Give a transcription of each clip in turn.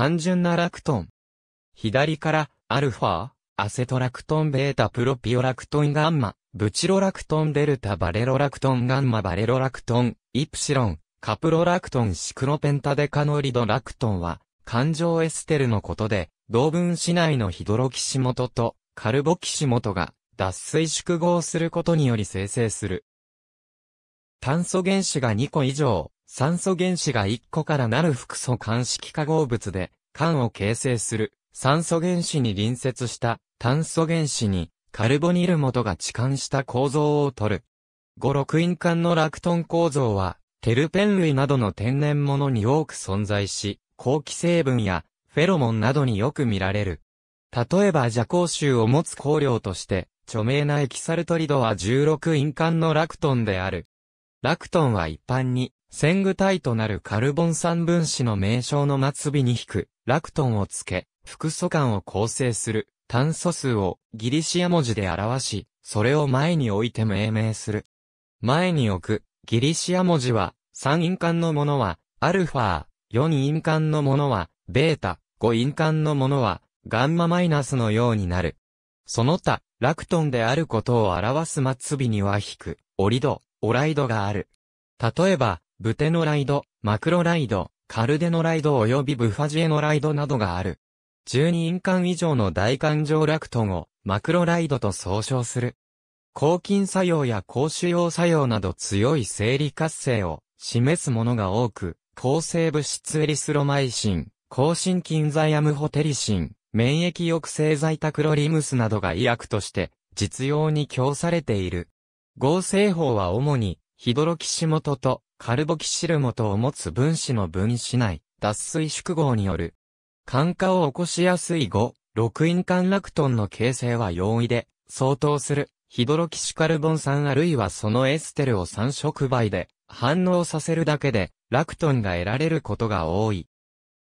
単純なラクトン。左から、アルファ、アセトラクトンベータプロピオラクトンガンマ、ブチロラクトンデルタバレロラクトンガンマバレロラクトン、イプシロン、カプロラクトンシクロペンタデカノリドラクトンは、環状エステルのことで、同分子内のヒドロキシモトとカルボキシモトが脱水縮合することにより生成する。炭素原子が2個以上、酸素原子が1個からなる複素間式化合物で、間を形成する酸素原子に隣接した炭素原子にカルボニル元が置換した構造をとる。五六因間のラクトン構造は、テルペン類などの天然物に多く存在し、後期成分やフェロモンなどによく見られる。例えば邪行臭を持つ香料として、著名なエキサルトリドは16因間のラクトンである。ラクトンは一般に戦具体となるカルボン酸分子の名称の末尾に引く、ラクトンをつけ、複素間を構成する炭素数をギリシア文字で表し、それを前に置いて命名する。前に置くギリシア文字は、3印鑑のものは、アルファ、ー、4印鑑のものは、ベータ、5印鑑のものは、ガンママイナスのようになる。その他、ラクトンであることを表す末尾には引く、オリド、オライドがある。例えば、ブテノライド、マクロライド、カルデノライド及びブファジエノライドなどがある。12印鑑以上の大環状ラクトンをマクロライドと総称する。抗菌作用や抗腫瘍作用など強い生理活性を示すものが多く、抗生物質エリスロマイシン、抗心菌剤アムホテリシン、免疫抑制剤タクロリムスなどが医薬として実用に供されている。合成法は主にヒドロキシモトとカルボキシル元を持つ分子の分子内、脱水縮合による、酸化を起こしやすい5、6因ン間ラクトンの形成は容易で、相当する、ヒドロキシカルボン酸あるいはそのエステルを3触媒で、反応させるだけで、ラクトンが得られることが多い。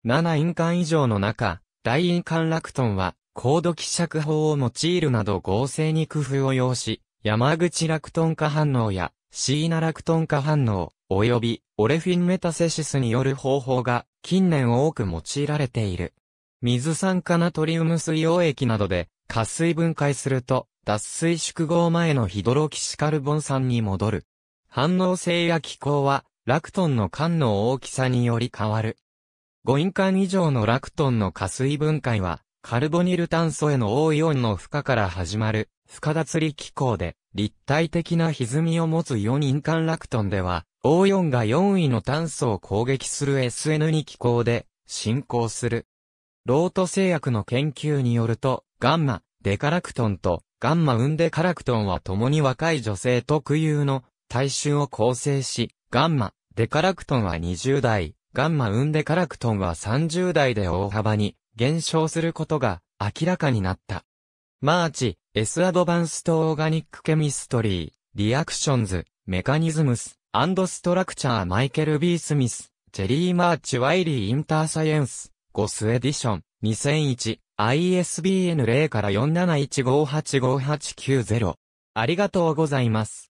7因ン間以上の中、大因ン間ラクトンは、高度希釈法を用いるなど合成に工夫を要し、山口ラクトン化反応やシーナラクトン化反応、及びオレフィンメタセシスによる方法が近年多く用いられている。水酸化ナトリウム水溶液などで、加水分解すると、脱水縮合前のヒドロキシカルボン酸に戻る。反応性や気候は、ラクトンの間の大きさにより変わる。5イン間以上のラクトンの加水分解は、カルボニル炭素への応イオンの負荷から始まる深田釣り機構で、立体的な歪みを持つ4人間ラクトンでは、O4 が4位の炭素を攻撃する SN2 機構で、進行する。ロート製薬の研究によると、ガンマ、デカラクトンと、ガンマウンデカラクトンは共に若い女性特有の体臭を構成し、ガンマ、デカラクトンは20代、ガンマウンデカラクトンは30代で大幅に減少することが明らかになった。マーチ、S Advanced Organic Chemistry, Reactions, Mechanisms, and Structure Michael B. Smith, m Jerry スミス、チェリー・マーチ・ワイリー・インターサイエンス、ゴ Edition, 2001、ISBN 0から47158589 0ありがとうございます。